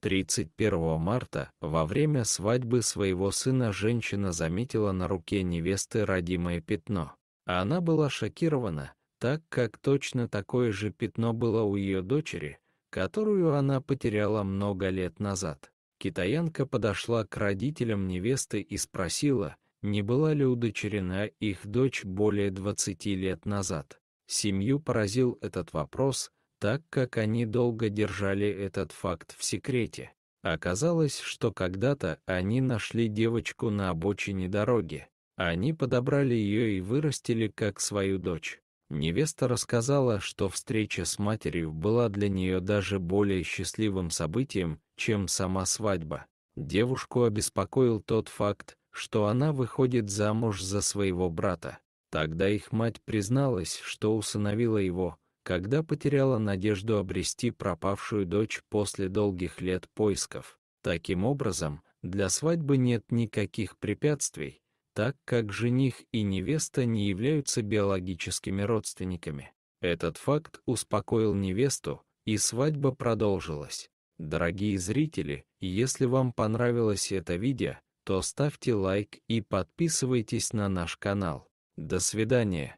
31 марта во время свадьбы своего сына женщина заметила на руке невесты родимое пятно. Она была шокирована, так как точно такое же пятно было у ее дочери, которую она потеряла много лет назад. Китаянка подошла к родителям невесты и спросила, не была ли удочерена их дочь более 20 лет назад. Семью поразил этот вопрос, так как они долго держали этот факт в секрете. Оказалось, что когда-то они нашли девочку на обочине дороги. Они подобрали ее и вырастили как свою дочь. Невеста рассказала, что встреча с матерью была для нее даже более счастливым событием, чем сама свадьба. Девушку обеспокоил тот факт, что она выходит замуж за своего брата. Тогда их мать призналась, что усыновила его, когда потеряла надежду обрести пропавшую дочь после долгих лет поисков. Таким образом, для свадьбы нет никаких препятствий, так как жених и невеста не являются биологическими родственниками. Этот факт успокоил невесту, и свадьба продолжилась. Дорогие зрители, если вам понравилось это видео, то ставьте лайк и подписывайтесь на наш канал. До свидания.